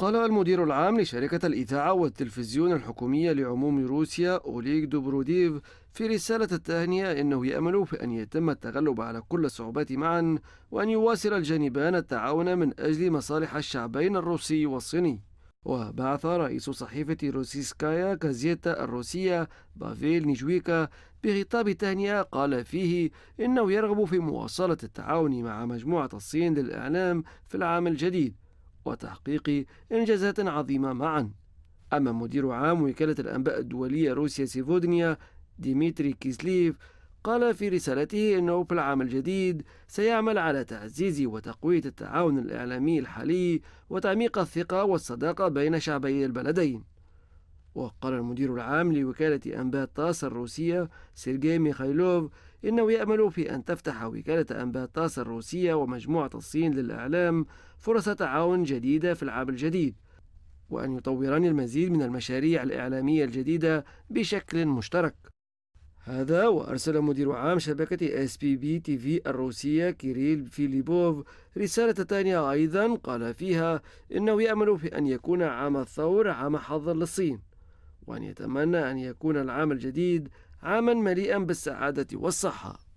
قال المدير العام لشركة الإذاعة والتلفزيون الحكومية لعموم روسيا أوليك دوبروديف في رسالة التهنئة إنه يأمل في أن يتم التغلب على كل الصعوبات معا وأن يواصل الجانبان التعاون من أجل مصالح الشعبين الروسي والصيني وبعث رئيس صحيفة روسيسكايا كازيتا الروسية بافيل نيجويكا بخطاب تهنئة قال فيه إنه يرغب في مواصلة التعاون مع مجموعة الصين للإعلام في العام الجديد وتحقيق إنجازات عظيمة معا أما مدير عام وكالة الأنباء الدولية روسيا سيفودنيا ديمتري كيسليف قال في رسالته أنه في العام الجديد سيعمل على تعزيز وتقوية التعاون الإعلامي الحالي وتعميق الثقة والصداقة بين شعبي البلدين وقال المدير العام لوكالة أنباء تاس الروسية سيرجي ميخايلوف إنه يأمل في أن تفتح وكالة أنباء تاس الروسية ومجموعة الصين للإعلام فرص تعاون جديدة في العام الجديد وأن يطوران المزيد من المشاريع الإعلامية الجديدة بشكل مشترك هذا وأرسل مدير عام شبكة اس بي بي تي في الروسية كيريل فيليبوف رسالة ثانية أيضا قال فيها إنه يأمل في أن يكون عام الثور عام حظ للصين وأن يتمنى أن يكون العام الجديد عاما مليئا بالسعادة والصحة